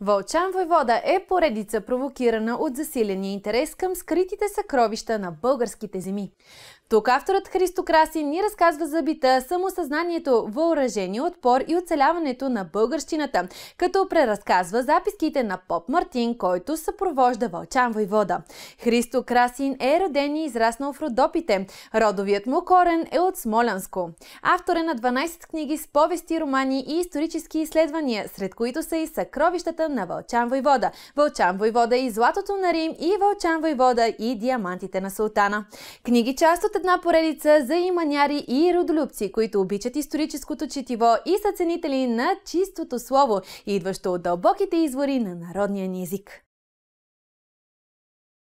Вълчан Войвода е поредица провокирана от засиления интерес към скритите съкровища на българските земи. Тук авторът Христо Краси ни разказва за бита, самосъзнанието, въоръжение, отпор и оцеляването на българщината, като преразказва записките на Поп Мартин, който съпровожда Вълчан Войвода. Христо Красин е роден и израснал в Родопите. Родовият му корен е от Смолянско. Автор е на 12 книги с повести, романи и исторически изследвания, сред които са и съкровищата на Вълчан Войвода, Вълчан Войвода и Златото на Рим и Вълчан Войвода и Диамантите на Султана. Книги част от една поредица за иманяри и родолюбци, които обичат историческото четиво и са ценители на чистото слово, идващо от дълбоките извори на народния ни език.